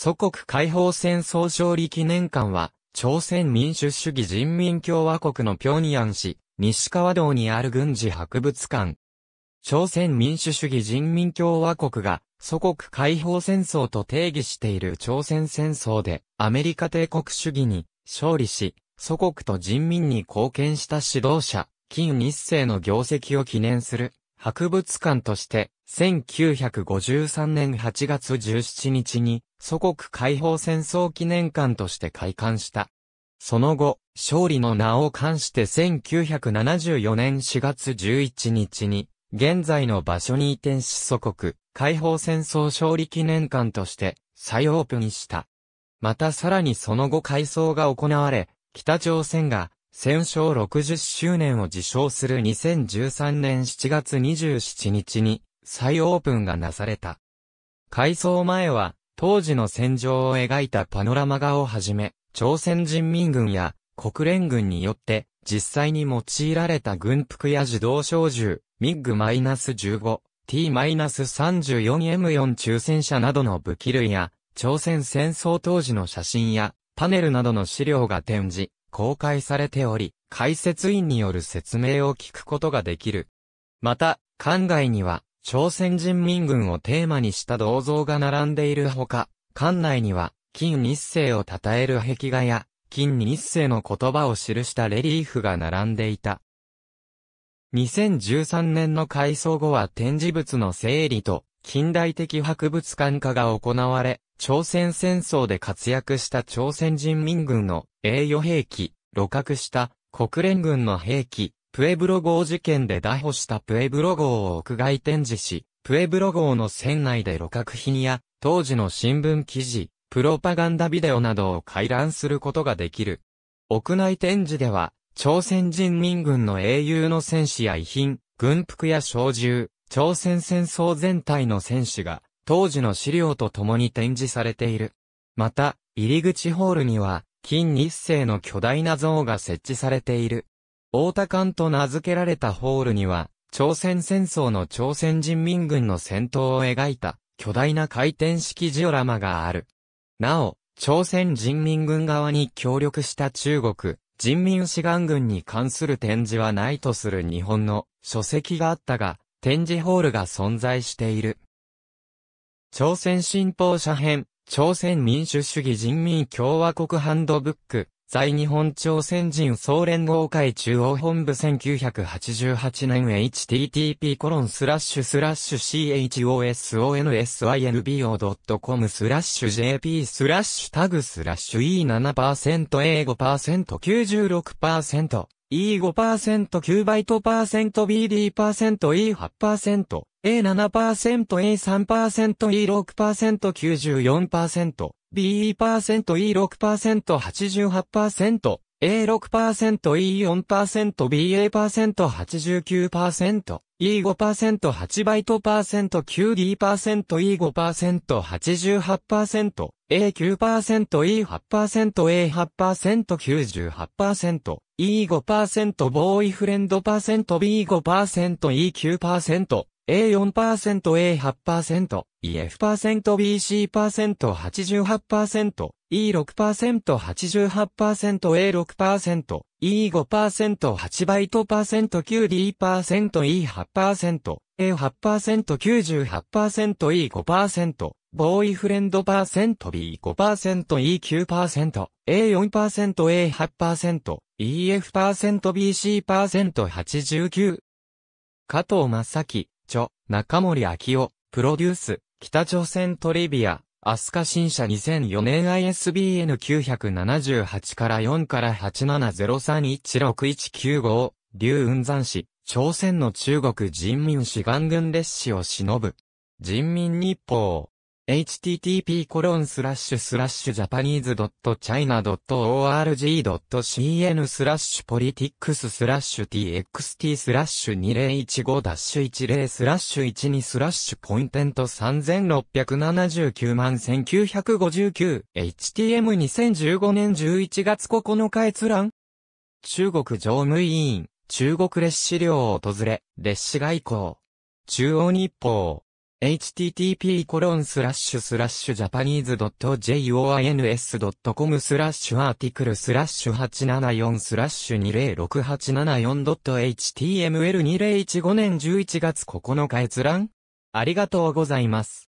祖国解放戦争勝利記念館は、朝鮮民主主義人民共和国の平壌市、西川道にある軍事博物館。朝鮮民主主義人民共和国が、祖国解放戦争と定義している朝鮮戦争で、アメリカ帝国主義に勝利し、祖国と人民に貢献した指導者、金日成の業績を記念する博物館として、1953年8月17日に祖国解放戦争記念館として開館した。その後、勝利の名を冠して1974年4月11日に、現在の場所に移転し祖国、解放戦争勝利記念館として再オープンした。またさらにその後改装が行われ、北朝鮮が戦勝60周年を自称する2013年7月27日に再オープンがなされた。改装前は当時の戦場を描いたパノラマ画をはじめ、朝鮮人民軍や国連軍によって実際に用いられた軍服や自動小銃、ミッグ -15、T-34M4 中戦車などの武器類や、朝鮮戦争当時の写真や、パネルなどの資料が展示、公開されており、解説員による説明を聞くことができる。また、館外には、朝鮮人民軍をテーマにした銅像が並んでいるほか、館内には、金日成を称える壁画や、金日成の言葉を記したレリーフが並んでいた。2013年の改装後は展示物の整理と、近代的博物館化が行われ、朝鮮戦争で活躍した朝鮮人民軍の栄誉兵器、露獲した国連軍の兵器、プエブロ号事件で逮捕したプエブロ号を屋外展示し、プエブロ号の船内で旅客品や、当時の新聞記事、プロパガンダビデオなどを回覧することができる。屋内展示では、朝鮮人民軍の英雄の戦士や遺品、軍服や小銃、朝鮮戦争全体の戦士が、当時の資料と共に展示されている。また、入り口ホールには、金日成の巨大な像が設置されている。大田館と名付けられたホールには、朝鮮戦争の朝鮮人民軍の戦闘を描いた巨大な回転式ジオラマがある。なお、朝鮮人民軍側に協力した中国、人民志願軍に関する展示はないとする日本の書籍があったが、展示ホールが存在している。朝鮮新報社編、朝鮮民主主義人民共和国ハンドブック、在日本朝鮮人総連合会中央本部1988年 http コロンスラッシュスラッシュ chosonsinbo.com スラッシュ jp スラッシュタグスラッシュ e7% a5% 96% E5% 9バイト %BD%E8% A7% A3% E6% 94% BE%E6%88%、A6%E4%BA%89%、E5%8 バイト %9D%E5%88%、A9%E8%A8%98%、E5% ボーイフレンド %B5%E9%、A4%、A8%、EF%、BC%88%、E6%88%、A6%、E5%、8倍と %9D%、E8%、A8%、98%、E5%、ボーイフレンドパー B5%、E9%、A4%、A8%、EF%、BC%89。加藤正樹。著、中森明夫、プロデュース、北朝鮮トリビア、アスカ新社2004年 ISBN 978から4から870316195、劉雲山市、朝鮮の中国人民志願軍列士を忍ぶ。人民日報。http://japanese.china.org.cn スラッシュポリティックス。スラッシュ txt スラッシュ2015-10スラッシュ12スラッシュポインテント3679万 1959HTM2015 年11月9日閲覧中国常務委員、中国列車領を訪れ、列車外交。中央日報。http://japanese.jons.com スラッシュアーティクルスラッシュ874スラッシュ2 0 6 8 7 4 h t m l 2 0 1 5年11月9日閲覧ありがとうございます。